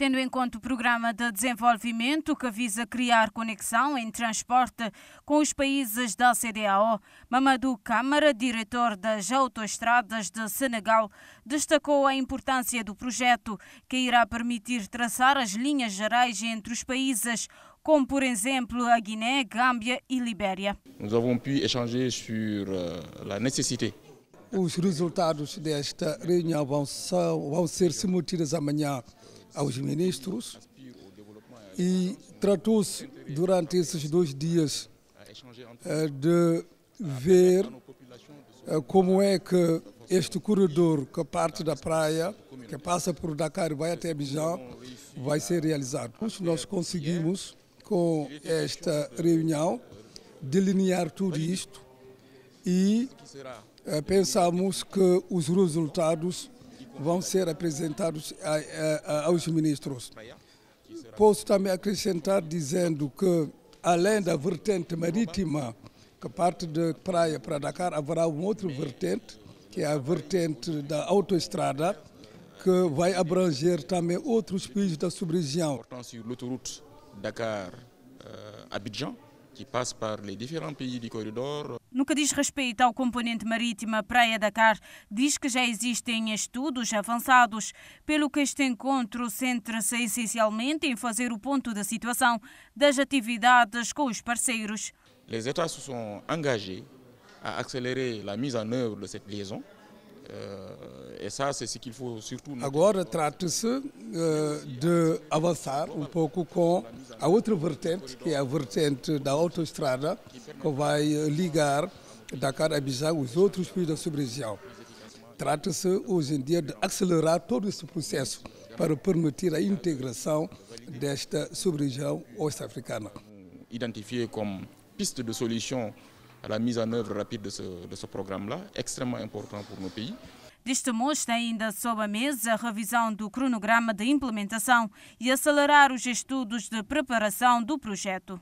Tendo em conta o programa de desenvolvimento que visa criar conexão em transporte com os países da CDAO, Mamadou Câmara, diretor das autoestradas de Senegal, destacou a importância do projeto, que irá permitir traçar as linhas gerais entre os países, como por exemplo a Guiné, Gâmbia e Libéria. Nós avons pu échanger sur euh, la nécessité os resultados desta reunião vão, ser, submetidos amanhã aos ministros e tratou-se durante esses dois dias eh, de ver eh, como é que este corredor que parte da praia, que passa por Dakar e vai até Abidjan, vai ser realizado. Nós conseguimos, com esta reunião, delinear tudo isto e eh, pensamos que os resultados vão ser apresentados a, a, aos ministros. Posso também acrescentar dizendo que, além da vertente marítima, que parte de praia para Dakar, haverá uma outra vertente, que é a vertente da autoestrada, que vai abranger também outros países da sub-região. Dakar-Abidjan, euh, que passa por les différents pays du corridor no que diz respeito ao componente marítima, Praia da Car diz que já existem estudos avançados, pelo que este encontro centra-se essencialmente em fazer o ponto da situação das atividades com os parceiros. Les États se sont engagés à accélérer la mise en œuvre de cette liaison Euh, et ça, c'est ce qu'il faut surtout... Agora il s'agit euh, de avançar un peu com a outra vertente, qui est a vertente da autoestrada, qui va ligar Dakar à Bissau autres outros de da sub région Il s'agit aujourd'hui d'accélérer tout ce processus pour permettre processo para permitir a integração desta sub oeste Identifié piste de solution. à la mise en œuvre rapide de ce, de ce programme-là, extrêmement important pour nos pays. Destemou está ainda sob a mesa a revisão do cronograma de implementação e acelerar os estudos de preparação do projeto.